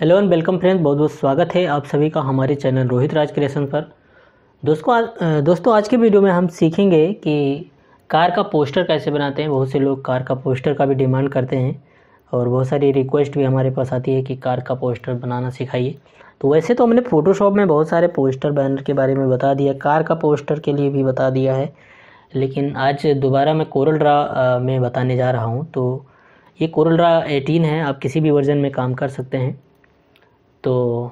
hello and welcome friends बहुत बहुत स्वागत है आप सभी का हमारे चैनल रोहित राज क्रिएशन पर दोस्तों आज दोस्तों आज के वीडियो में हम सीखेंगे कि कार का पोस्टर कैसे बनाते हैं बहुत से लोग कार का पोस्टर का भी डिमांड करते हैं और बहुत सारी रिक्वेस्ट भी हमारे पास आती है कि कार का पोस्टर बनाना सिखाइए तो वैसे तो हमने फ़ोटोशॉप में बहुत सारे पोस्टर बैनर के बारे में बता दिया कार का पोस्टर के लिए भी बता दिया है लेकिन आज दोबारा मैं कोरल ड्रा में बताने जा रहा हूँ तो ये कोरल ड्रा एटीन है आप किसी भी वर्जन में काम कर सकते हैं तो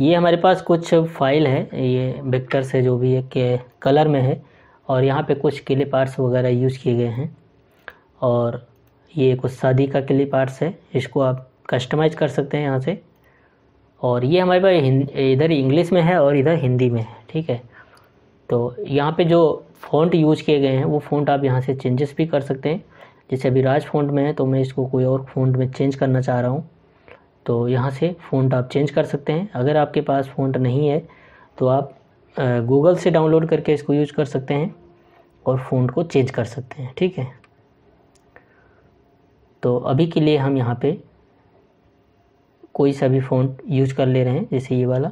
ये हमारे पास कुछ फाइल है ये वेक्टर से जो भी एक कलर में है और यहाँ पे कुछ क्लिप आर्ट्स वगैरह यूज किए गए हैं और ये कुछ शादी का क्लिप आर्ट्स है इसको आप कस्टमाइज कर सकते हैं यहाँ से और ये हमारे पास इधर इंग्लिश में है और इधर हिंदी में है ठीक है तो यहाँ पे जो फ़ॉन्ट यूज किए गए हैं वो फ़ॉन्ट आप यहाँ से चेंजेस भी कर सकते हैं जैसे अभी राज फ़ॉन्ट में है तो मैं इसको कोई और फ़ॉन्ट में चेंज करना चाह रहा हूँ तो यहाँ से फ़ॉन्ट आप चेंज कर सकते हैं अगर आपके पास फ़ॉन्ट नहीं है तो आप गूगल से डाउनलोड करके इसको यूज कर सकते हैं और फ़ॉन्ट को चेंज कर सकते हैं ठीक है तो अभी के लिए हम यहाँ पे कोई सा भी फ़ॉन्ट यूज कर ले रहे हैं जैसे ये वाला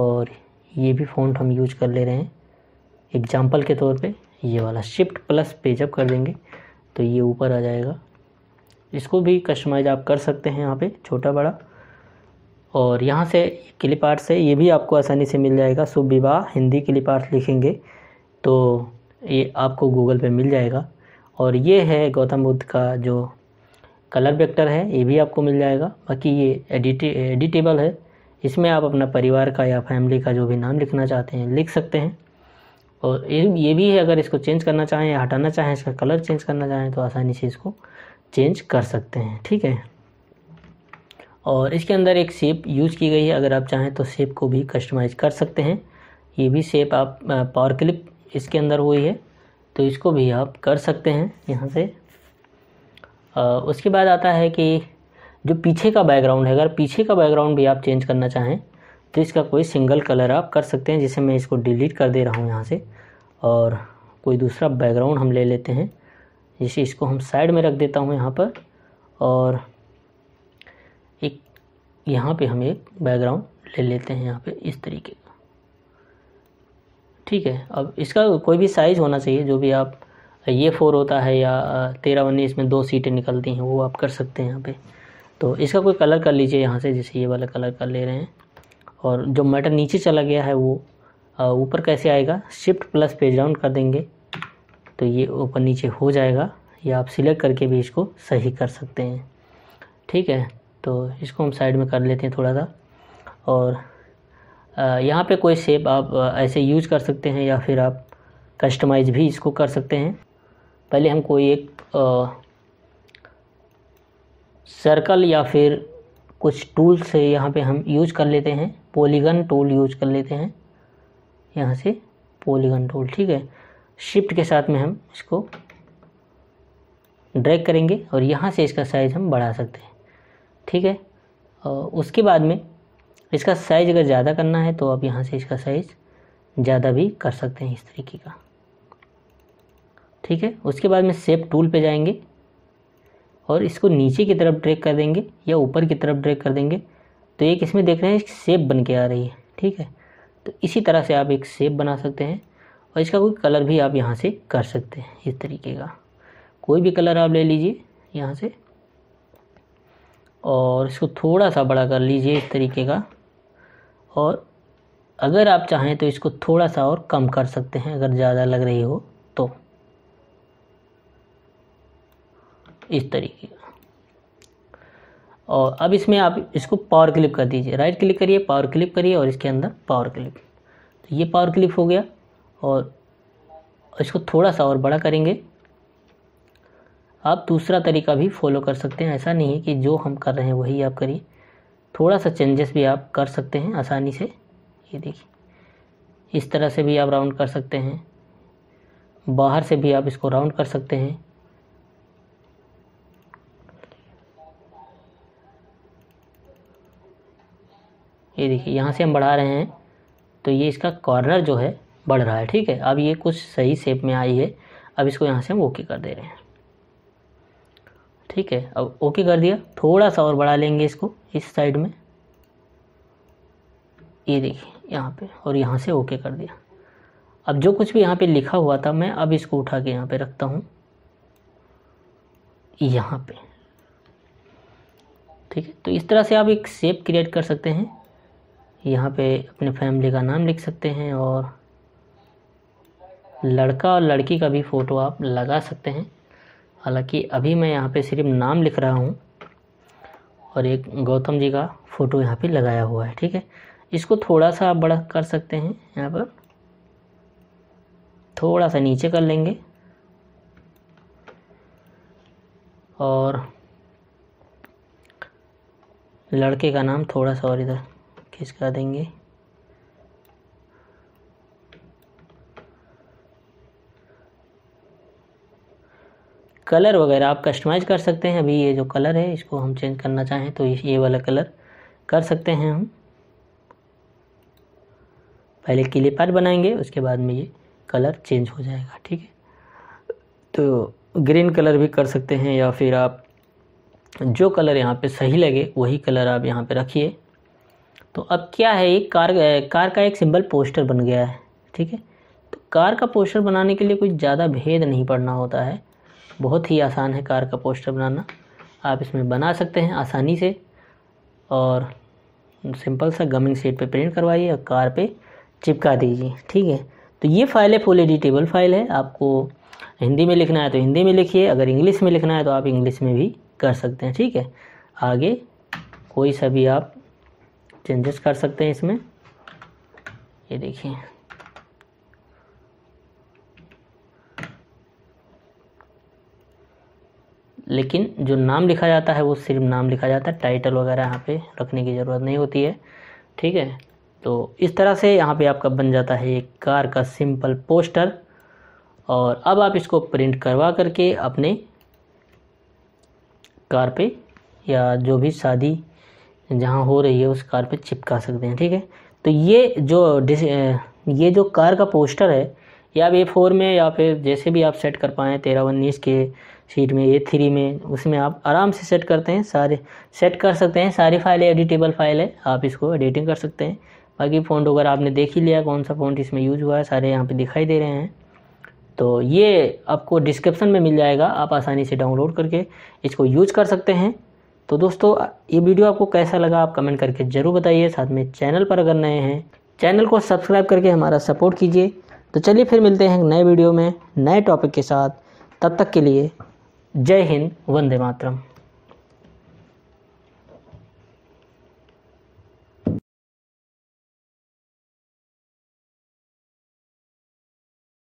और ये भी फ़ॉन्ट हम यूज कर ले रहे हैं एग्जाम्पल के तौर पे ये वाला शिफ्ट प्लस पे जब कर देंगे तो ये ऊपर आ जाएगा इसको भी कस्टमाइज आप कर सकते हैं यहाँ पे छोटा बड़ा और यहाँ से क्लिप आर्ट से ये भी आपको आसानी से मिल जाएगा शुभ विवाह हिंदी क्लिप आर्ट लिखेंगे तो ये आपको गूगल पे मिल जाएगा और ये है गौतम बुद्ध का जो कलर वेक्टर है ये भी आपको मिल जाएगा बाकी ये एडिट एडिटेबल है इसमें आप अपना परिवार का या फैमिली का जो भी नाम लिखना चाहते हैं लिख सकते हैं और ये भी है अगर इसको चेंज करना चाहें या हटाना चाहें इसका कलर चेंज करना चाहें तो आसानी से इसको चेंज कर सकते हैं ठीक है और इसके अंदर एक सेप यूज़ की गई है अगर आप चाहें तो शेप को भी कस्टमाइज़ कर सकते हैं ये भी शेप आप पावर क्लिप इसके अंदर हुई है तो इसको भी आप कर सकते हैं यहाँ से आ, उसके बाद आता है कि जो पीछे का बैकग्राउंड है अगर पीछे का बैकग्राउंड भी आप चेंज करना चाहें तो इसका कोई सिंगल कलर आप कर सकते हैं जिसे मैं इसको डिलीट कर दे रहा हूँ यहाँ से और कोई दूसरा बैकग्राउंड हम ले लेते हैं जैसे इसको हम साइड में रख देता हूँ यहाँ पर और एक यहाँ पे हम एक बैकग्राउंड ले लेते हैं यहाँ पे इस तरीके का ठीक है अब इसका कोई भी साइज़ होना चाहिए जो भी आप ये फोर होता है या तेरह वन्नी इसमें दो सीटें निकलती हैं वो आप कर सकते हैं यहाँ पे तो इसका कोई कलर कर लीजिए यहाँ से जैसे ये वाला कलर कर ले रहे हैं और जो मटर नीचे चला गया है वो ऊपर कैसे आएगा शिफ्ट प्लस पेज डाउन कर देंगे तो ये ऊपर नीचे हो जाएगा या आप सिलेक्ट करके भी इसको सही कर सकते हैं ठीक है तो इसको हम साइड में कर लेते हैं थोड़ा सा और यहाँ पे कोई शेप आप ऐसे यूज कर सकते हैं या फिर आप कस्टमाइज भी इसको कर सकते हैं पहले हम कोई एक सर्कल या फिर कुछ टूल से यहाँ पे हम यूज कर लेते हैं पॉलीगन टूल यूज कर लेते हैं यहाँ से पॉलीगन टूल ठीक है शिफ्ट के साथ में हम इसको ड्रैग करेंगे और यहाँ से इसका साइज़ हम बढ़ा सकते हैं ठीक है और उसके बाद में इसका साइज़ अगर ज़्यादा करना है तो आप यहाँ से इसका साइज़ ज़्यादा भी कर सकते हैं इस तरीके का ठीक है उसके बाद में सेप टूल पे जाएंगे और इसको नीचे की तरफ ड्रैग कर देंगे या ऊपर की तरफ ड्रैग कर देंगे तो एक इसमें देख रहे हैं सेप बन के आ रही है ठीक है तो इसी तरह से आप एक सेप बना सकते हैं और इसका कोई कलर भी आप यहाँ से कर सकते हैं इस तरीके का कोई भी कलर आप ले लीजिए यहाँ से और इसको थोड़ा सा बड़ा कर लीजिए इस तरीके का और अगर आप चाहें तो इसको थोड़ा सा और कम कर सकते हैं अगर ज़्यादा लग रही हो तो इस तरीके का और अब इसमें आप इसको पावर क्लिप कर दीजिए राइट क्लिक करिए पावर क्लिप करिए और इसके अंदर पावर क्लिप तो ये पावर क्लिप हो गया और इसको थोड़ा सा और बड़ा करेंगे आप दूसरा तरीका भी फॉलो कर सकते हैं ऐसा नहीं है कि जो हम कर रहे हैं वही आप करिए थोड़ा सा चेंजेस भी आप कर सकते हैं आसानी से ये देखिए इस तरह से भी आप राउंड कर सकते हैं बाहर से भी आप इसको राउंड कर सकते हैं ये देखिए यहाँ से हम बढ़ा रहे हैं तो ये इसका कॉर्नर जो है बढ़ रहा है ठीक है अब ये कुछ सही शेप में आई है अब इसको यहाँ से हम ओके कर दे रहे हैं ठीक है अब ओके कर दिया थोड़ा सा और बढ़ा लेंगे इसको इस साइड में ये देखिए यहाँ पे और यहाँ से ओके कर दिया अब जो कुछ भी यहाँ पे लिखा हुआ था मैं अब इसको उठा के यहाँ पे रखता हूँ यहाँ पे ठीक है तो इस तरह से आप एक शेप क्रिएट कर सकते हैं यहाँ पे अपने फैमिली का नाम लिख सकते हैं और लड़का और लड़की का भी फ़ोटो आप लगा सकते हैं हालांकि अभी मैं यहाँ पे सिर्फ नाम लिख रहा हूँ और एक गौतम जी का फ़ोटो यहाँ पे लगाया हुआ है ठीक है इसको थोड़ा सा आप बड़ा कर सकते हैं यहाँ पर थोड़ा सा नीचे कर लेंगे और लड़के का नाम थोड़ा सा और इधर खींच कर देंगे कलर वगैरह आप कस्टमाइज़ कर सकते हैं अभी ये जो कलर है इसको हम चेंज करना चाहें तो ये वाला कलर कर सकते हैं हम पहले किले पार्ट बनाएंगे उसके बाद में ये कलर चेंज हो जाएगा ठीक है तो ग्रीन कलर भी कर सकते हैं या फिर आप जो कलर यहाँ पे सही लगे वही कलर आप यहाँ पे रखिए तो अब क्या है एक कार कार का एक सिंबल पोस्टर बन गया है ठीक है तो कार का पोस्टर बनाने के लिए कुछ ज़्यादा भेद नहीं पड़ना होता है बहुत ही आसान है कार का पोस्टर बनाना आप इसमें बना सकते हैं आसानी से और सिंपल सा गमिंग सीट पे प्रिंट करवाइए और कार पे चिपका दीजिए ठीक है तो ये फाइल है फुल एडिटेबल फाइल है आपको हिंदी में लिखना है तो हिंदी में लिखिए अगर इंग्लिश में लिखना है तो आप इंग्लिश में भी कर सकते हैं ठीक है आगे कोई सा भी आप चेंजेस कर सकते हैं इसमें ये देखिए लेकिन जो नाम लिखा जाता है वो सिर्फ नाम लिखा जाता है टाइटल वगैरह यहाँ पे रखने की ज़रूरत नहीं होती है ठीक है तो इस तरह से यहाँ पे आपका बन जाता है एक कार का सिंपल पोस्टर और अब आप इसको प्रिंट करवा करके अपने कार पे या जो भी शादी जहाँ हो रही है उस कार पे चिपका सकते हैं ठीक है तो ये जो ये जो कार का पोस्टर है या आप ए फोर में या फिर जैसे भी आप सेट कर पाएँ तेरह उन्नीस के शीट में ए थ्री में उसमें आप आराम से सेट करते हैं सारे सेट कर सकते हैं सारी फाइलें एडिटेबल फाइल है आप इसको एडिटिंग कर सकते हैं बाकी फ़ॉन्ट अगर आपने देख ही लिया कौन सा फ़ॉन्ट इसमें यूज़ हुआ है सारे यहाँ पे दिखाई दे रहे हैं तो ये आपको डिस्क्रिप्शन में मिल जाएगा आप आसानी से डाउनलोड करके इसको यूज़ कर सकते हैं तो दोस्तों ये वीडियो आपको कैसा लगा आप कमेंट करके ज़रूर बताइए साथ में चैनल पर अगर नए हैं चैनल को सब्सक्राइब करके हमारा सपोर्ट कीजिए तो चलिए फिर मिलते हैं नए वीडियो में नए टॉपिक के साथ तब तक के लिए जय हिंद वंदे मातरम